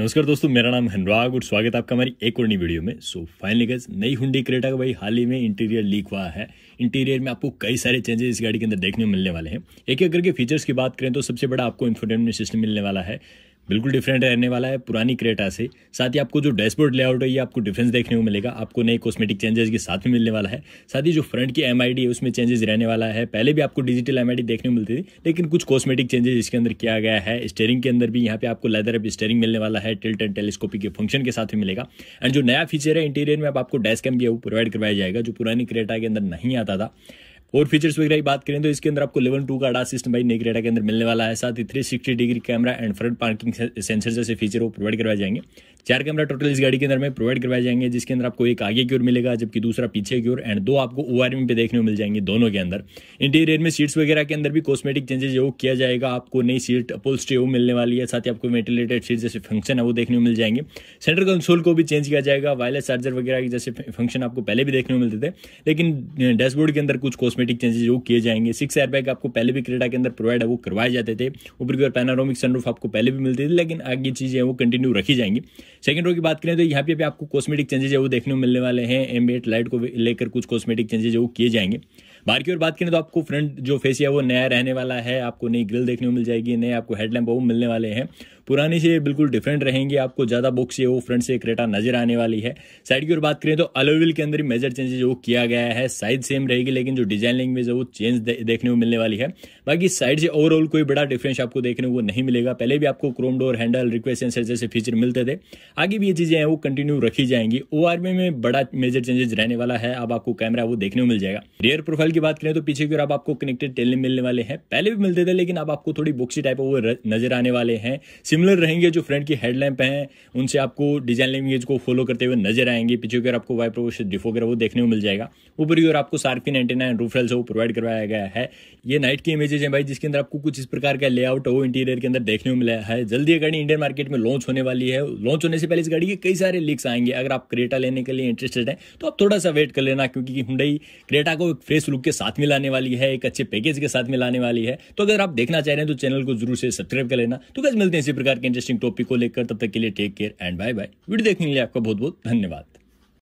नमस्कार दोस्तों मेरा नाम अनुराग और स्वागत है आपका हमारी एक और नई वीडियो में सो फाइनली गज नई हुंडी क्रेटा का भाई हाल ही में इंटीरियर लीक हुआ है इंटीरियर में आपको कई सारे चेंजेस इस गाड़ी के अंदर देखने में मिलने वाले हैं एक एक करके फीचर्स की बात करें तो सबसे बड़ा आपको इंफोटेनमेंट सिस्टम मिलने वाला है बिल्कुल डिफरेंट रहने वाला है पुरानी क्रेटा से साथ ही आपको जो डैशबोर्ड लेआउट है ये आपको डिफरेंस देखने को मिलेगा आपको नए कॉस्मेटिक चेंजेस के साथ में मिलने वाला है साथ ही जो फ्रंट की एम है उसमें चेंजेस रहने वाला है पहले भी आपको डिजिटल एम देखने को मिलती थी लेकिन कुछ कॉस्मेटिक चेंजेस इसके अंदर किया गया है स्टेयरिंग के अंदर भी यहाँ पे आपको लेदर अप स्टेयरिंग मिलने वाला है टिल्ट एंड टेलीस्कोपी के फंक्शन के साथ में मिलेगा एंड जो नया फीचर है इंटीरियर में आपको डैश कैम भी प्रोवाइड करवाया जाएगा जो पुरानी क्रेटा के अंदर नहीं आता था और फीचर्स वगैरह की बात करें तो इसके अंदर आपको लेवन टू का डा सिस्टम भाई नेगरेटा के अंदर मिलने वाला है साथ ही three sixty degree camera and front parking sensor जैसे फीचर वो प्रोवाइड करवाए जाएंगे चार कैमरा टोटल इस गाड़ी के अंदर में प्रोवाइड करवाए जाएंगे जिसके अंदर आपको एक आगे की ओर मिलेगा जबकि दूसरा पीछे की ओर एंड दो आपको ओ पे देखने को मिल जाएंगे दोनों के अंदर इंटीरियर में सीट्स वगैरह के अंदर भी कॉस्मेटिक चेंजेज वो किया जाएगा आपको नई सीट स्टे वो मिलने वाली है साथ ही आपको वेंटिलेटेड सीट जैसे फंक्शन है वो देखने को मिल जाएंगे सेंट्रल कंसोल को भी चेंज किया जाएगा वायरलेस चार्जर वगैरह के जैसे फंक्शन आपको पहले भी देखने को मिलते थे लेकिन डैशबोर्ड के अंदर कुछ कॉस्मेटिक चेंजेस वो किए जाएंगे सिक्स एयरबैग आपको पहले भी क्रेडा के अंदर प्रोवाइड है वो करवाए जाते थे ऊपर की ओर पैनारोमिक सनरूफ आपको पहले भी मिलते थे लेकिन आगे चीज़ें वो कंटिन्यू रखी जाएंगी सेकंड रो की बात करें तो यहाँ पे आपको कॉस्मेटिक चेंजेस है वो देखने को मिलने वाले हैं एम्बियट लाइट को लेकर कुछ कॉस्मेटिक चेंजेस है वो किए जाएंगे बाहर की ओर बात करें तो आपको फ्रंट जो फेस है वो नया रहने वाला है आपको नई ग्रिल देखने को मिल जाएगी नए आपको हेडलैम्प वो मिलने वाले हैं पुराने से बिल्कुल डिफरेंट रहेंगे आपको ज़्यादा बॉक्स है वो फ्रंट से क्रेटा नजर आने वाली है साइड की ओर बात करें तो अलोविल के अंदर मेजर चेंजेस वो किया गया है साइज सेम रहेगी लेकिन जो डिजाइन डिजाइन लैंग्वेज है वो चेंज दे, देखने को मिलने वाली है बाकी साइड से ओवरऑल कोई बड़ा डिफरेंस आपको देखने को नहीं मिलेगा पहले भी आपको chrome door handle request sensor जैसे फीचर मिलते थे आगे भी ये चीज़ें हैं वो कंटिन्यू रखी जाएंगी ओ में बड़ा मेजर चेंजेस रहने वाला है अब आपको कैमरा वो देखने को मिल जाएगा रियर प्रोफाइल की बात करें तो पीछे की ओर आपको कनेक्टेड टेलने मिलने वाले हैं पहले भी मिलते थे लेकिन अब आपको थोड़ी बुक्सी टाइप वो नजर आने वाले हैं सिमिलर रहेंगे जो फ्रंट की हेडलैम्प है उनसे आपको डिजाइन लैंग्वेज को फॉलो करते हुए नजर आएंगे पीछे की ओर आपको वाइप्रोश डिफो वगैरह वो देखने को मिल जाएगा ऊपर की ओर आपको सार्किन एंटेना रूफ प्रोफाइल्स है वो प्रोवाइड करवाया गया है ये नाइट की इमेजेस हैं भाई जिसके अंदर आपको कुछ इस प्रकार का लेआउट है वो इंटीरियर के अंदर देखने को मिला है जल्दी ये गाड़ी इंडियन मार्केट में लॉन्च होने वाली है लॉन्च होने से पहले इस गाड़ी के कई सारे लीक्स आएंगे अगर आप क्रेटा लेने के लिए इंटरेस्टेड है तो आप थोड़ा सा वेट कर लेना क्योंकि हुडई क्रेटा को एक फ्रेश लुक के साथ में लाने वाली है एक अच्छे पैकेज के साथ में लाने वाली है तो अगर आप देखना चाह रहे हैं तो चैनल को जरूर से सब्सक्राइब कर लेना तो कैसे मिलते हैं इसी प्रकार के इंटरेस्टिंग टॉपिक को लेकर तब तक के लिए take care and bye bye video देखने के लिए आपका बहुत बहुत धन्यवाद